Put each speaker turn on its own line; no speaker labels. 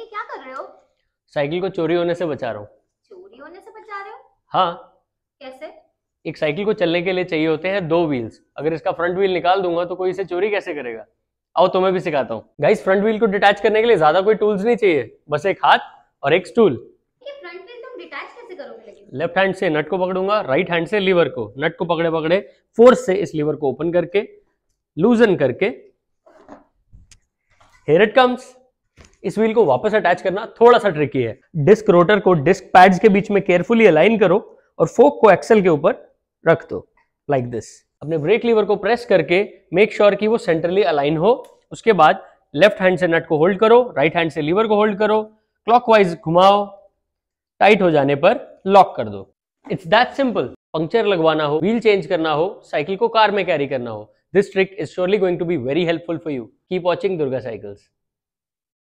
लेके क्या कर रहे हो
साइकिल को चोरी होने से बचा रहा हूँ
चोरी होने से बचा रहे हो हाँ कैसे
एक साइकिल को चलने के लिए चाहिए होते हैं दो व्हील्स अगर इसका फ्रंट व्हील निकाल दूंगा तो कोई इसे चोरी कैसे करेगा आओ तुम्हें भी सिखाता हूँ गाइस फ्रंट व्हील को डिटैच करने के लिए ज्यादा कोई टूल्स नहीं चाहिए बस एक हाथ और एक स्टूल लेफ्ट हैंड से नट को पकड़ूंगा राइट हैंड से लीवर को नट को पकड़े पकड़े फोर्स से इस लीवर को ओपन करके लूजन करके हेयर इट कम्स इस व्हील को वापस अटैच करना थोड़ा सा ट्रिकी है डिस्क रोटर को डिस्क पैड्स के बीच में केयरफुली अलाइन करो और फोक को एक्सेल के ऊपर रख दो लाइक दिस अपने ब्रेक लीवर को प्रेस करके मेक श्योर sure कि वो सेंट्रली अलाइन हो उसके बाद लेफ्ट हैंड से नट को होल्ड करो राइट हैंड से लीवर को होल्ड करो क्लॉकवाइज घुमाओ टाइट हो जाने पर लॉक कर दो इट्स दैट सिंपल पंक्चर लगवाना हो व्हील चेंज करना हो साइकिल को कार में कैरी करना हो this trick is surely going to be very helpful for you keep watching Durga cycles